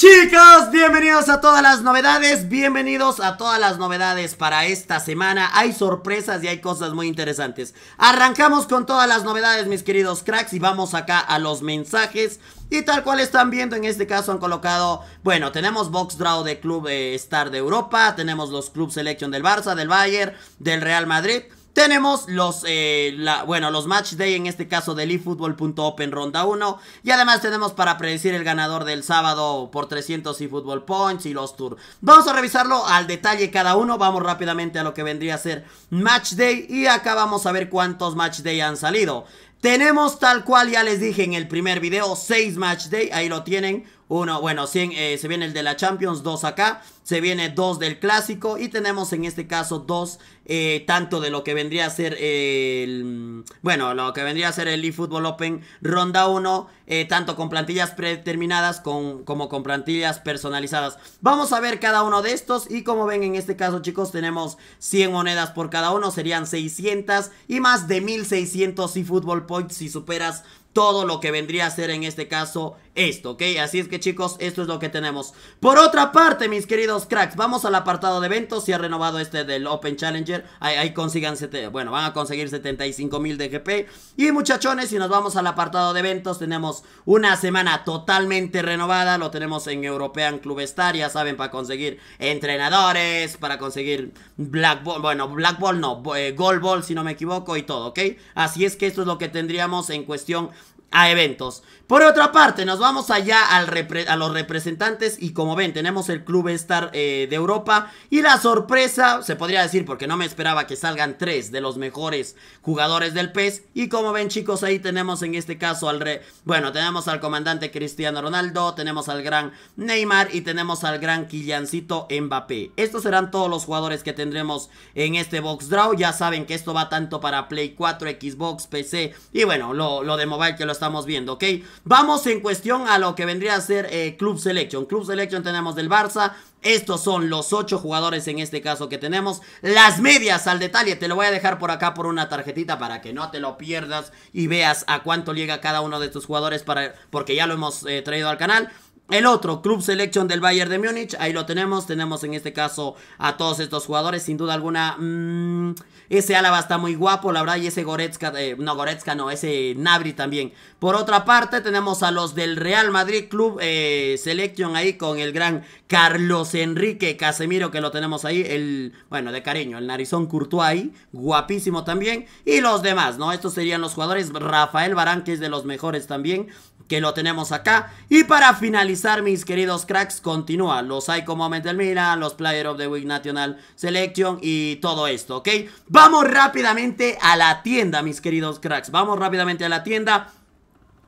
Chicos, bienvenidos a todas las novedades, bienvenidos a todas las novedades para esta semana. Hay sorpresas y hay cosas muy interesantes. Arrancamos con todas las novedades, mis queridos cracks, y vamos acá a los mensajes. Y tal cual están viendo, en este caso han colocado, bueno, tenemos box draw de Club eh, Star de Europa, tenemos los Club Selection del Barça, del Bayern, del Real Madrid. Tenemos los, eh, la, bueno, los match day en este caso del eFootball.open ronda 1 y además tenemos para predecir el ganador del sábado por 300 eFootball points y los tour. Vamos a revisarlo al detalle cada uno, vamos rápidamente a lo que vendría a ser match day y acá vamos a ver cuántos match day han salido. Tenemos tal cual, ya les dije en el primer video, 6 match day, ahí lo tienen, uno, bueno, eh, se viene el de la Champions, dos acá, se viene dos del clásico y tenemos en este caso dos eh, tanto de lo que vendría a ser el, bueno, lo que vendría a ser el eFootball Open Ronda 1, eh, tanto con plantillas predeterminadas con, como con plantillas personalizadas. Vamos a ver cada uno de estos y como ven en este caso chicos tenemos 100 monedas por cada uno, serían 600 y más de 1600 eFootball Points si superas todo lo que vendría a ser en este caso esto, ¿ok? Así es que chicos, esto es lo que tenemos Por otra parte, mis queridos cracks Vamos al apartado de eventos, se ha renovado este del Open Challenger Ahí, ahí consigan, bueno, van a conseguir 75 mil de GP Y muchachones, si nos vamos al apartado de eventos Tenemos una semana totalmente renovada Lo tenemos en European Club Star, ya saben, para conseguir entrenadores Para conseguir Black Ball, bueno, Black Ball no, eh, Gold Ball si no me equivoco y todo, ¿ok? Así es que esto es lo que tendríamos en cuestión a eventos. Por otra parte, nos vamos allá al a los representantes y como ven, tenemos el Club Star eh, de Europa y la sorpresa, se podría decir, porque no me esperaba que salgan tres de los mejores jugadores del PES y como ven chicos, ahí tenemos en este caso al re bueno, tenemos al comandante Cristiano Ronaldo, tenemos al gran Neymar y tenemos al gran Quillancito Mbappé. Estos serán todos los jugadores que tendremos en este box draw, ya saben que esto va tanto para Play 4, Xbox, PC y bueno, lo, lo de mobile que lo estamos viendo, ¿ok? Vamos en cuestión a lo que vendría a ser eh, Club Selection. Club Selection tenemos del Barça. Estos son los ocho jugadores en este caso que tenemos. Las medias al detalle. Te lo voy a dejar por acá por una tarjetita para que no te lo pierdas y veas a cuánto llega cada uno de estos jugadores para, porque ya lo hemos eh, traído al canal. El otro, Club Selection del Bayern de Múnich, ahí lo tenemos, tenemos en este caso a todos estos jugadores, sin duda alguna, mm, ese Álava está muy guapo, la verdad, y ese Goretzka, eh, no Goretzka, no, ese Nabri también. Por otra parte, tenemos a los del Real Madrid Club eh, Selection ahí con el gran Carlos Enrique Casemiro, que lo tenemos ahí, el, bueno, de cariño, el narizón Courtois ahí, guapísimo también, y los demás, ¿no? Estos serían los jugadores, Rafael Barán, que es de los mejores también, que lo tenemos acá. Y para finalizar, mis queridos cracks, continúa los Psycho Moment del los Player of the Week National Selection y todo esto, ¿ok? Vamos rápidamente a la tienda, mis queridos cracks. Vamos rápidamente a la tienda.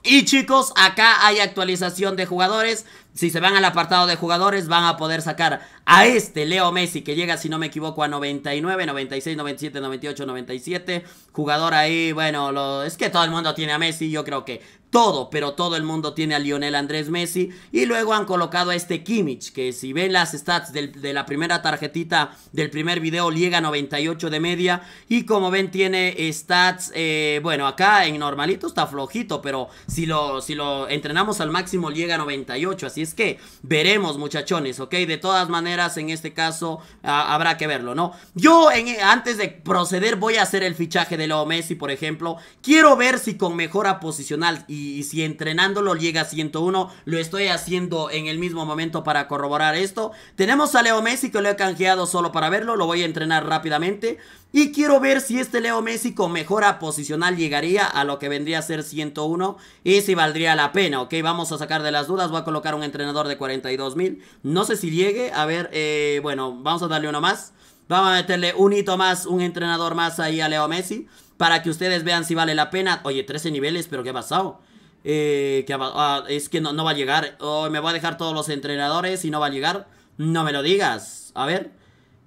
Y chicos, acá hay actualización de jugadores. Si se van al apartado de jugadores, van a poder sacar a este Leo Messi que llega, si no me equivoco, a 99, 96, 97, 98, 97. Jugador ahí, bueno, es que todo el mundo tiene a Messi, yo creo que todo, pero todo el mundo tiene a Lionel Andrés Messi. Y luego han colocado a este Kimmich, que si ven las stats de la primera tarjetita del primer video, llega a 98 de media. Y como ven, tiene stats, eh, bueno, acá en normalito está flojito, pero si lo, si lo entrenamos al máximo, llega a 98. Así es que veremos, muchachones, ¿ok? De todas maneras en este caso, ah, habrá que verlo, ¿no? Yo, eh, antes de proceder, voy a hacer el fichaje de Leo Messi, por ejemplo. Quiero ver si con mejora posicional y, y si entrenándolo llega a 101, lo estoy haciendo en el mismo momento para corroborar esto. Tenemos a Leo Messi que lo he canjeado solo para verlo, lo voy a entrenar rápidamente. Y quiero ver si este Leo Messi con mejora posicional llegaría a lo que vendría a ser 101 y si valdría la pena, ¿ok? Vamos a sacar de las dudas, voy a colocar un entrenador de 42 mil. No sé si llegue, a ver eh, bueno, vamos a darle uno más. Vamos a meterle un hito más, un entrenador más ahí a Leo Messi. Para que ustedes vean si vale la pena. Oye, 13 niveles, pero ¿qué ha pasado? Eh, ah, es que no, va a llegar. O me voy a dejar todos los entrenadores y no va a llegar. No me lo digas. A ver.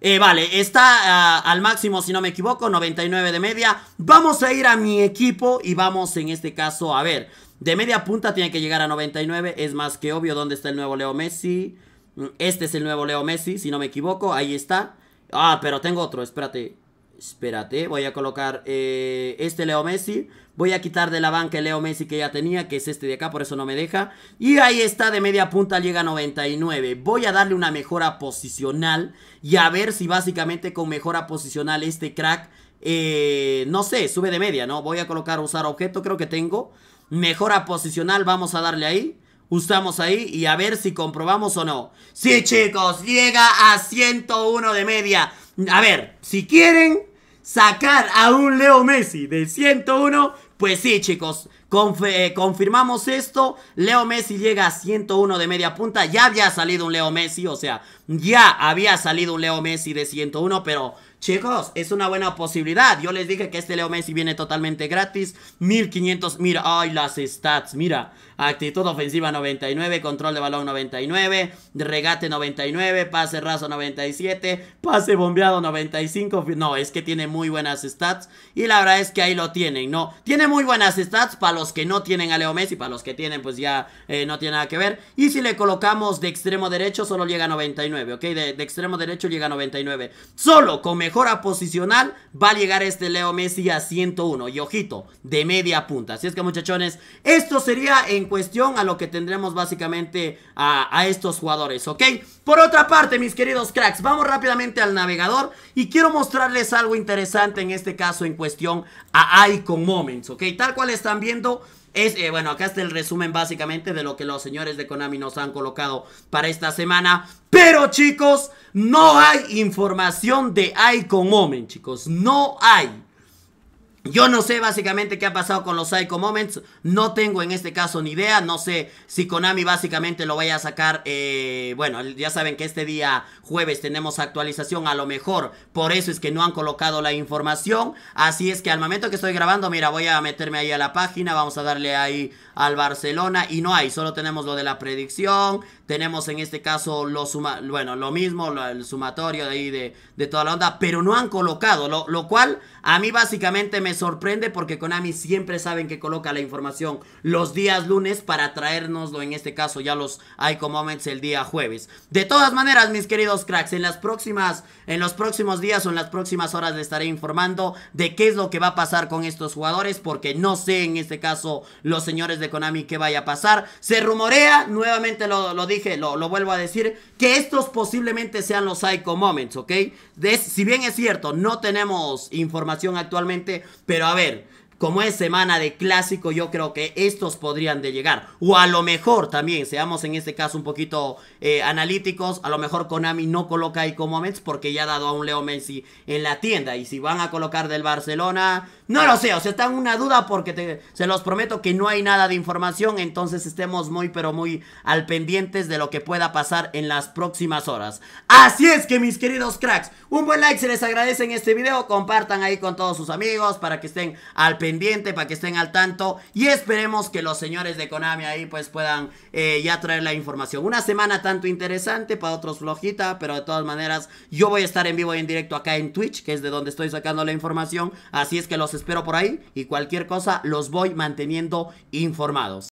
Eh, vale, está ah, al máximo, si no me equivoco, 99 de media. Vamos a ir a mi equipo y vamos en este caso a ver. De media punta tiene que llegar a 99. Es más que obvio dónde está el nuevo Leo Messi. Este es el nuevo Leo Messi, si no me equivoco. Ahí está. Ah, pero tengo otro, espérate. Espérate, voy a colocar eh, este Leo Messi. Voy a quitar de la banca el Leo Messi que ya tenía, que es este de acá, por eso no me deja. Y ahí está, de media punta llega a 99. Voy a darle una mejora posicional y a ver si básicamente con mejora posicional este crack, eh, no sé, sube de media, ¿no? Voy a colocar usar objeto, creo que tengo. Mejora posicional, vamos a darle ahí usamos ahí y a ver si comprobamos o no. Sí, chicos, llega a 101 de media. A ver, si quieren sacar a un Leo Messi de 101, pues sí, chicos. Eh, confirmamos esto, Leo Messi llega a 101 de media punta, ya había salido un Leo Messi, o sea, ya había salido un Leo Messi de 101, pero chicos, es una buena posibilidad. Yo les dije que este Leo Messi viene totalmente gratis, 1500, mira, ay, las stats, mira, actitud ofensiva 99, control de balón 99, regate 99, pase raso 97, pase bombeado 95, no, es que tiene muy buenas stats y la verdad es que ahí lo tienen, ¿no? Tiene muy buenas stats para los que no tienen a Leo Messi, para los que tienen pues ya eh, no tiene nada que ver. Y si le colocamos de extremo derecho solo llega 99, ¿ok? De, extremo derecho llega 99. Solo con mejora posicional va a llegar este Leo Messi a 101. Y ojito, de media punta. Así es que muchachones, esto sería en cuestión a lo que tendremos básicamente a, a estos jugadores, ¿ok? Por otra parte, mis queridos cracks, vamos rápidamente al navegador y quiero mostrarles algo interesante en este caso en cuestión a Icon Moments, ¿ok? Tal cual están viendo es, eh, bueno, acá está el resumen básicamente de lo que los señores de Konami nos han colocado para esta semana. Pero chicos, no hay información de Icon Moment, chicos. No hay. Yo no sé básicamente qué ha pasado con los Psycho Moments. No tengo en este caso ni idea. No sé si Konami básicamente lo vaya a sacar. Eh, bueno, ya saben que este día jueves tenemos actualización. A lo mejor por eso es que no han colocado la información. Así es que al momento que estoy grabando, mira, voy a meterme ahí a la página. Vamos a darle ahí al Barcelona. Y no hay, solo tenemos lo de la predicción. Tenemos en este caso lo, bueno, lo mismo, el sumatorio de ahí de, toda la onda. Pero no han colocado, lo cual a mí básicamente me sorprende porque Konami siempre saben que coloca la información los días lunes para traernoslo En este caso ya los Icon Moments el día jueves. De todas maneras, mis queridos cracks, en las próximas, en los próximos días o en las próximas horas les estaré informando de qué es lo que va a pasar con estos jugadores porque no sé en este caso los señores de Konami qué vaya a pasar. Se rumorea, nuevamente lo, dije, lo, vuelvo a decir, que estos posiblemente sean los Icon Moments, ¿ok? si bien es cierto, no tenemos información actualmente, pero a ver, como es semana de clásico, yo creo que estos podrían de llegar. O a lo mejor también, seamos en este caso un poquito eh, analíticos, a lo mejor Konami no coloca como mets porque ya ha dado a un Leo Messi en la tienda. Y si van a colocar del Barcelona, no lo sé, o sea, están en una duda porque se los prometo que no hay nada de información, entonces estemos muy pero muy al pendientes de lo que pueda pasar en las próximas horas. Así es que mis queridos cracks, un buen like se les agradece en este video, compartan ahí con todos sus amigos para que estén al pendiente pendiente para que estén al tanto y esperemos que los señores de Konami ahí pues puedan eh, ya traer la información. Una semana tanto interesante, para otros flojita, pero de todas maneras yo voy a estar en vivo y en directo acá en Twitch, que es de donde estoy sacando la información, así es que los espero por ahí y cualquier cosa los voy manteniendo informados.